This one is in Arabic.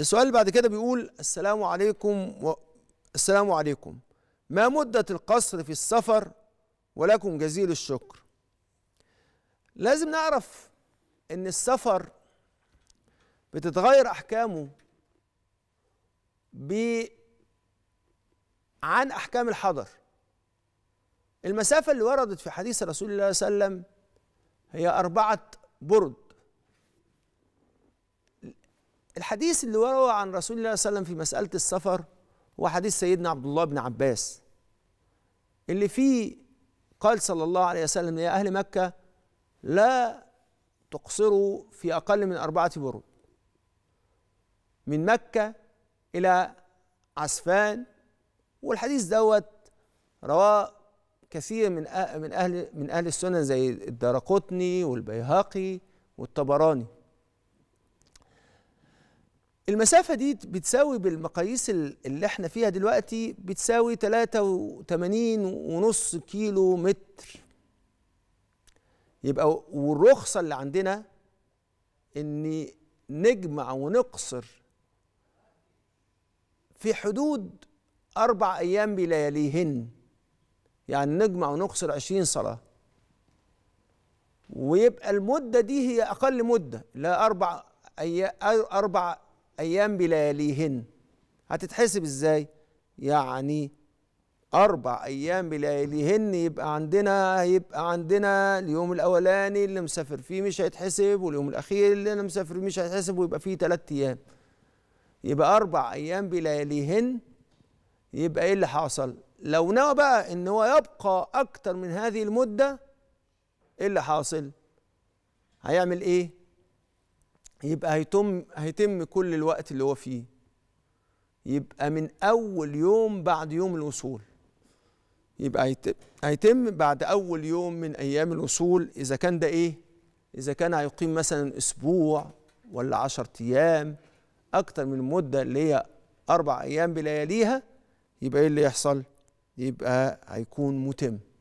السؤال اللي بعد كده بيقول السلام عليكم و... السلام عليكم ما مدة القصر في السفر ولكم جزيل الشكر لازم نعرف ان السفر بتتغير احكامه ب عن احكام الحضر المسافة اللي وردت في حديث رسول الله صلى الله عليه وسلم هي أربعة برد الحديث اللي روى عن رسول الله صلى الله عليه وسلم في مسألة السفر هو حديث سيدنا عبد الله بن عباس اللي فيه قال صلى الله عليه وسلم يا أهل مكة لا تقصروا في أقل من أربعة برود من مكة إلى عسفان والحديث دوت رواه كثير من من أهل من أهل السنن زي الدارقطني والبيهقي والطبراني المسافة دي بتساوي بالمقاييس اللي احنا فيها دلوقتي بتساوي 83 ونص كيلو متر يبقى والرخصة اللي عندنا ان نجمع ونقصر في حدود أربع أيام بلياليهن يعني نجمع ونقصر عشرين صلاة ويبقى المدة دي هي أقل مدة لا أربع أي أربع أيام بلياليهن هتتحسب إزاي؟ يعني أربع أيام بلياليهن يبقى عندنا يبقى عندنا اليوم الأولاني اللي مسافر فيه مش هيتحسب واليوم الأخير اللي أنا مسافر فيه مش هيتحسب ويبقى فيه تلات أيام يبقى أربع أيام بلياليهن يبقى إيه اللي حصل؟ لو نوى بقى إن هو يبقى أكتر من هذه المدة إيه اللي حاصل؟ هيعمل إيه؟ يبقى هيتم هيتم كل الوقت اللي هو فيه يبقى من اول يوم بعد يوم الوصول يبقى هيتم, هيتم بعد اول يوم من ايام الوصول اذا كان ده ايه اذا كان هيقيم مثلا اسبوع ولا 10 ايام اكتر من المده اللي هي اربع ايام بلياليها يبقى ايه اللي يحصل يبقى هيكون متم